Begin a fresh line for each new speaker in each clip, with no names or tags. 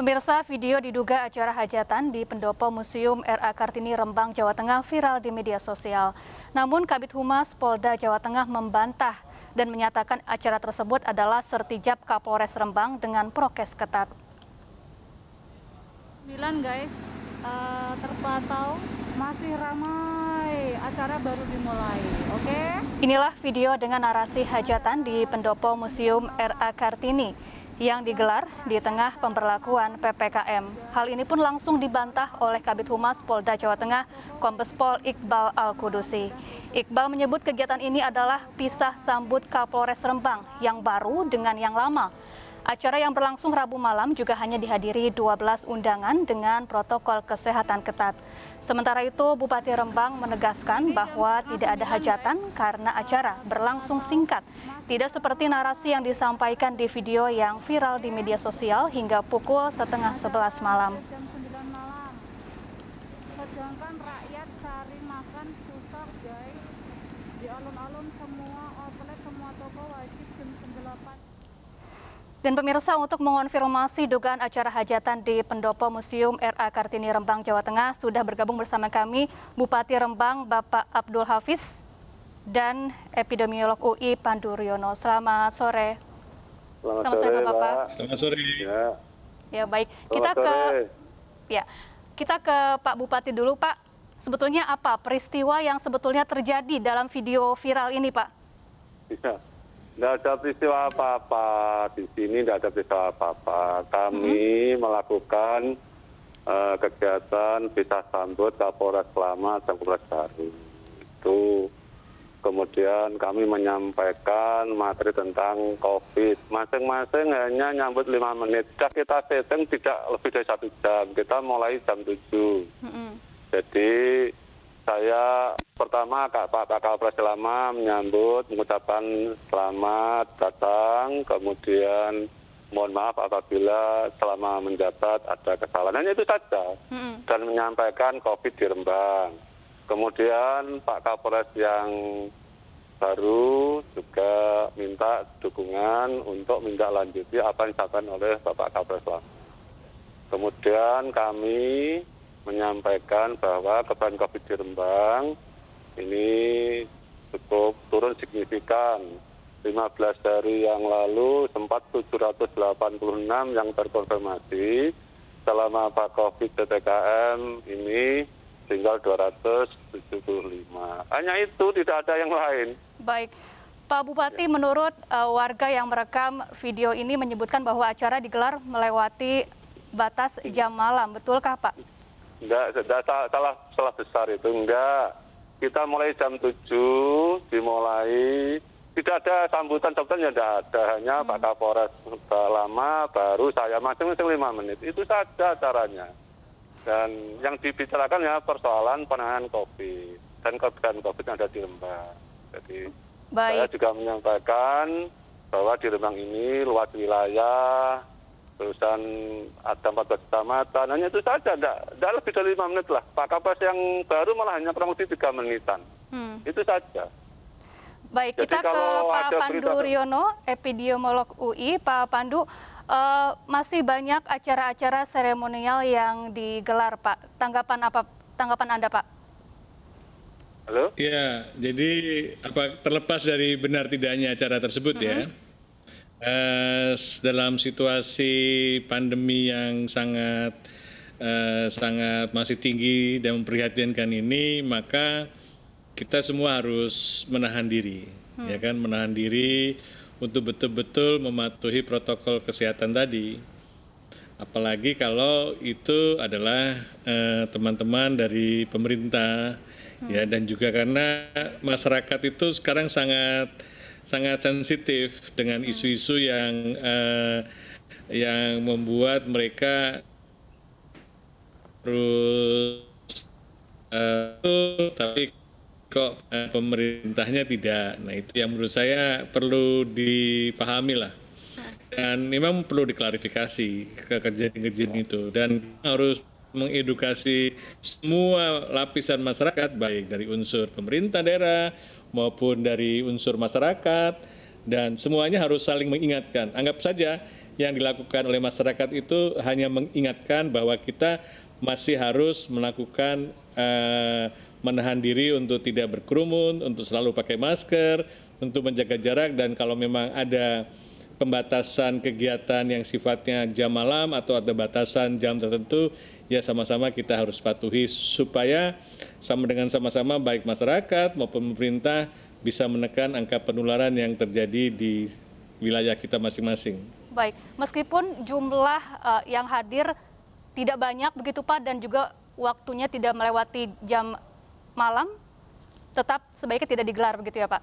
Pemirsa, video diduga acara hajatan di pendopo Museum RA Kartini Rembang, Jawa Tengah viral di media sosial. Namun Kabit Humas Polda Jawa Tengah membantah dan menyatakan acara tersebut adalah sertijab Kapolres Rembang dengan prokes ketat. 9 guys, uh, terpantau masih ramai, acara baru dimulai, oke? Okay? Inilah video dengan narasi hajatan di pendopo Museum RA Kartini yang digelar di tengah pemberlakuan PPKM. Hal ini pun langsung dibantah oleh Kabit Humas Polda Jawa Tengah, Kombes Pol Iqbal Al-Kudusi. Iqbal menyebut kegiatan ini adalah pisah sambut Kapolres Rembang yang baru dengan yang lama. Acara yang berlangsung Rabu malam juga hanya dihadiri 12 undangan dengan protokol kesehatan ketat. Sementara itu, Bupati Rembang menegaskan bahwa tidak ada hajatan karena acara berlangsung singkat. Tidak seperti narasi yang disampaikan di video yang viral di media sosial hingga pukul setengah sebelas malam. Sedangkan rakyat cari makan susah, guys. Di alun-alun semua Dan pemirsa untuk mengonfirmasi dugaan acara hajatan di pendopo Museum RA Kartini Rembang Jawa Tengah sudah bergabung bersama kami Bupati Rembang Bapak Abdul Hafiz dan epidemiolog UI Pandu Riono. Selamat sore.
Selamat, Selamat sore, sore Bapak. Selamat sore. Ya,
ya baik. Selamat kita sore. ke ya. Kita ke Pak Bupati dulu, Pak. Sebetulnya apa peristiwa yang sebetulnya terjadi dalam video viral ini, Pak?
Ya tidak ada peristiwa apa-apa di sini, tidak ada peristiwa apa-apa. Kami hmm. melakukan uh, kegiatan bisa sambut Kapolres Lama dan Kapolres Baru. Itu kemudian kami menyampaikan materi tentang COVID. Masing-masing hanya nyambut lima menit. Sudah kita setting tidak lebih dari satu jam. Kita mulai jam tujuh Hmm. Jadi saya pertama Kak Pak Kapolres lama menyambut mengucapkan selamat datang, kemudian mohon maaf apabila selama menjabat ada kesalahan. Hanya itu saja. Mm-hmm. Dan menyampaikan COVID di Rembang. Kemudian Pak Kapolres yang baru juga minta dukungan untuk minta lanjuti apa yang disampaikan oleh Bapak Kapolres. lama. Kemudian kami menyampaikan bahwa beban covid di Rembang ini cukup turun signifikan. Lima belas hari yang lalu sempat enam yang terkonfirmasi selama Pak Covid PPKM ini tinggal dua ratus tujuh puluh lima. Hanya itu, tidak ada yang lain.
Baik. Pak Bupati, menurut uh, warga yang merekam video ini menyebutkan bahwa acara digelar melewati batas jam malam. Betulkah, Pak?
enggak salah salah besar itu enggak kita mulai jam 7 dimulai tidak ada sambutan sambutan yang tidak ada hanya hmm. Pak Kapolres lama baru saya masing-masing lima menit itu saja caranya dan yang dibicarakan ya persoalan penanganan COVID dan korban COVID yang ada di Rembang jadi Baik. saya juga menyampaikan bahwa di Rembang ini luas wilayah Terusan ada 14 kecamatan hanya itu saja tidak lebih dari lima menit lah pak Kapas yang baru malah hanya kurang lebih tiga menitan hmm. itu saja
baik Jadi kita ke Pak Pandu berita, Riono epidemiolog UI Pak Pandu uh, masih banyak acara-acara seremonial yang digelar Pak tanggapan apa tanggapan anda Pak
Halo? Ya, jadi apa terlepas dari benar tidaknya acara tersebut mm -hmm. ya, mm-hmm uh, dalam situasi pandemi yang sangat uh, sangat masih tinggi dan memprihatinkan ini, maka kita semua harus menahan diri, hmm. ya kan, menahan diri untuk betul-betul mematuhi protokol kesehatan tadi apalagi kalau itu adalah eh, teman-teman eh, dari pemerintah ya, hmm. ya dan juga karena masyarakat itu sekarang sangat sangat sensitif dengan isu-isu yang uh, yang membuat mereka terus uh, tapi kok eh, pemerintahnya tidak. Nah itu yang menurut saya perlu dipahami lah dan memang perlu diklarifikasi ke kejadian-kejadian itu dan harus mengedukasi semua lapisan masyarakat baik dari unsur pemerintah daerah maupun dari unsur masyarakat dan semuanya harus saling mengingatkan. Anggap saja yang dilakukan oleh masyarakat itu hanya mengingatkan bahwa kita masih harus melakukan eh, menahan diri untuk tidak berkerumun, untuk selalu pakai masker, untuk menjaga jarak dan kalau memang ada pembatasan kegiatan yang sifatnya jam malam atau ada batasan jam tertentu ya sama-sama kita harus patuhi supaya sama dengan sama-sama baik masyarakat maupun pemerintah bisa menekan angka penularan yang terjadi di wilayah kita masing-masing.
Baik, meskipun jumlah uh, yang hadir tidak banyak begitu Pak dan juga waktunya tidak melewati jam malam, tetap sebaiknya tidak digelar begitu ya Pak?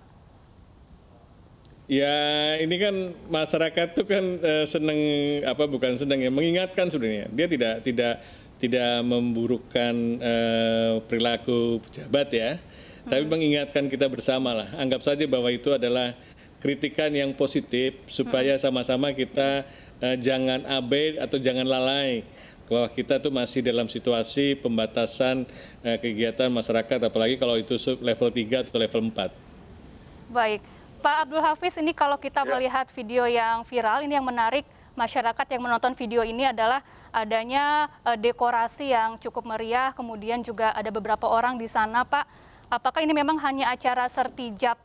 Ya ini kan masyarakat tuh kan e, seneng apa bukan seneng ya mengingatkan sebenarnya dia tidak tidak tidak memburukkan uh, perilaku pejabat ya, hmm. tapi mengingatkan kita bersama lah. Anggap saja bahwa itu adalah kritikan yang positif supaya hmm. sama-sama kita uh, jangan abai atau jangan lalai bahwa kita tuh masih dalam situasi pembatasan uh, kegiatan masyarakat apalagi kalau itu level 3 atau level 4.
Baik, Pak Abdul Hafiz ini kalau kita ya. melihat video yang viral ini yang menarik masyarakat yang menonton video ini adalah adanya uh, dekorasi yang cukup meriah, kemudian juga ada beberapa orang di sana, Pak. Apakah ini memang hanya acara sertijab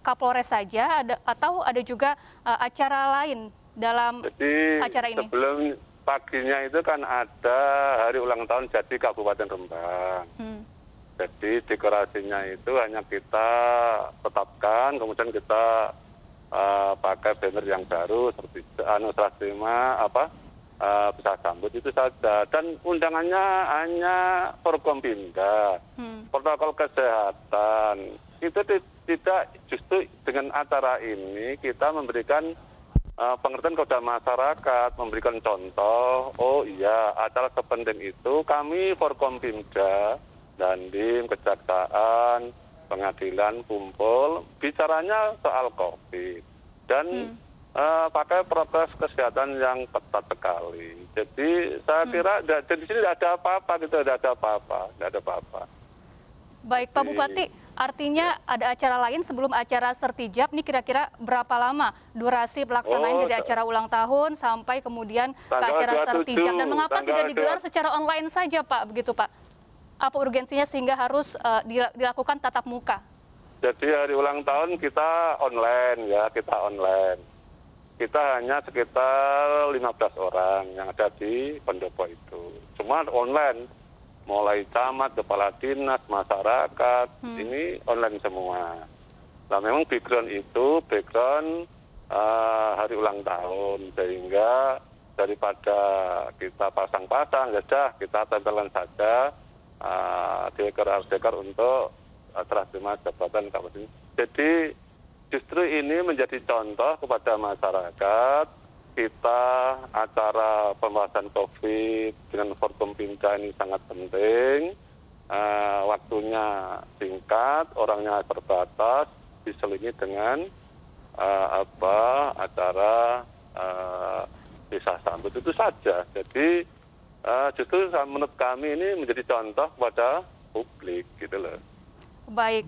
Kapolres saja, ada, atau ada juga uh, acara lain dalam Jadi, acara ini?
Sebelum paginya itu kan ada hari ulang tahun jadi Kabupaten Rembang. Hmm. Jadi dekorasinya itu hanya kita tetapkan, kemudian kita Eh, pakai banner yang baru seperti anu terima apa bisa eh, sambut itu saja dan undangannya hanya Forkompimda hmm. protokol kesehatan itu tidak justru dengan acara ini kita memberikan uh, pengertian kepada masyarakat memberikan contoh oh iya acara sepenting itu kami Forkompimda Dandim Kejaksaan Pengadilan kumpul bicaranya soal COVID dan hmm. eh, pakai protes kesehatan yang ketat sekali. Jadi saya hmm. kira da, di sini tidak ada apa-apa gitu, tidak ada apa-apa, tidak ada apa-apa.
Baik Pak Bupati, artinya ya. ada acara lain sebelum acara sertijab ini kira-kira berapa lama durasi pelaksanaan oh, dari acara ulang tahun sampai kemudian ke acara 27, sertijab dan mengapa tidak digelar secara online saja Pak begitu Pak? Apa urgensinya sehingga harus eh, dilakukan tatap muka?
Jadi hari ulang tahun kita online ya, kita online. Kita hanya sekitar 15 orang yang ada di pendopo itu. Cuma online, mulai camat, kepala dinas, masyarakat, hmm. ini online semua. Nah memang background itu background uh, hari ulang tahun, sehingga daripada kita pasang-pasang, ya kita tempelan saja uh, eh, dekor-dekor untuk terima jabatan Presiden. jadi justru ini menjadi contoh kepada masyarakat kita acara pembahasan COVID dengan forum Pindah ini sangat penting. Uh, waktunya singkat, orangnya terbatas, diselingi dengan uh, apa acara uh, desa sambut itu saja. Jadi uh, justru menurut kami ini menjadi contoh kepada publik gitu loh.
Baik.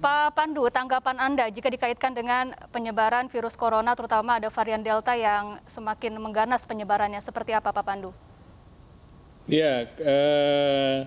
Pak Pandu, tanggapan Anda jika dikaitkan dengan penyebaran virus corona, terutama ada varian Delta yang semakin mengganas penyebarannya, seperti apa Pak Pandu?
Ya, eh,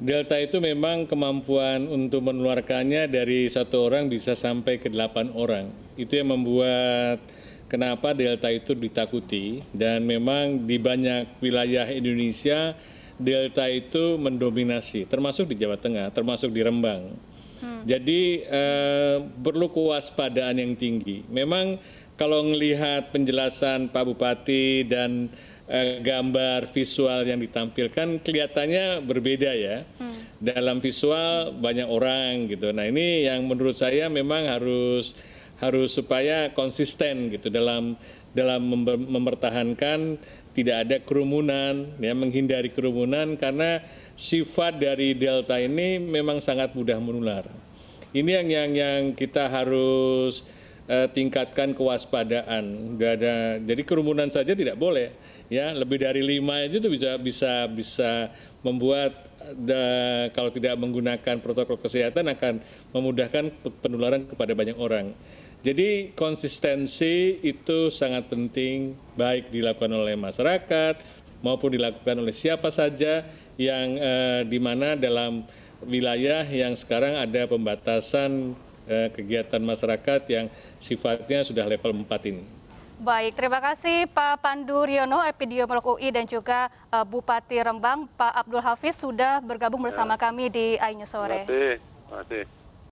Delta itu memang kemampuan untuk menularkannya dari satu orang bisa sampai ke delapan orang. Itu yang membuat kenapa Delta itu ditakuti dan memang di banyak wilayah Indonesia Delta itu mendominasi, termasuk di Jawa Tengah, termasuk di Rembang. Hmm. Jadi eh, perlu kewaspadaan yang tinggi. Memang kalau melihat penjelasan Pak Bupati dan eh, gambar visual yang ditampilkan kelihatannya berbeda ya. Hmm. Dalam visual banyak orang gitu. Nah ini yang menurut saya memang harus harus supaya konsisten gitu dalam dalam mempertahankan tidak ada kerumunan, ya menghindari kerumunan karena sifat dari delta ini memang sangat mudah menular. Ini yang yang yang kita harus uh, tingkatkan kewaspadaan. Gak ada, jadi kerumunan saja tidak boleh. Ya, lebih dari lima aja itu bisa bisa bisa membuat da, kalau tidak menggunakan protokol kesehatan akan memudahkan penularan kepada banyak orang. Jadi konsistensi itu sangat penting baik dilakukan oleh masyarakat maupun dilakukan oleh siapa saja yang eh, di mana dalam wilayah yang sekarang ada pembatasan eh, kegiatan masyarakat yang sifatnya sudah level 4 ini.
Baik, terima kasih Pak Pandu Riono, epidemiolog UI dan juga uh, Bupati Rembang, Pak Abdul Hafiz sudah bergabung bersama ya. kami di iNews Sore. Terima
kasih. Terima kasih.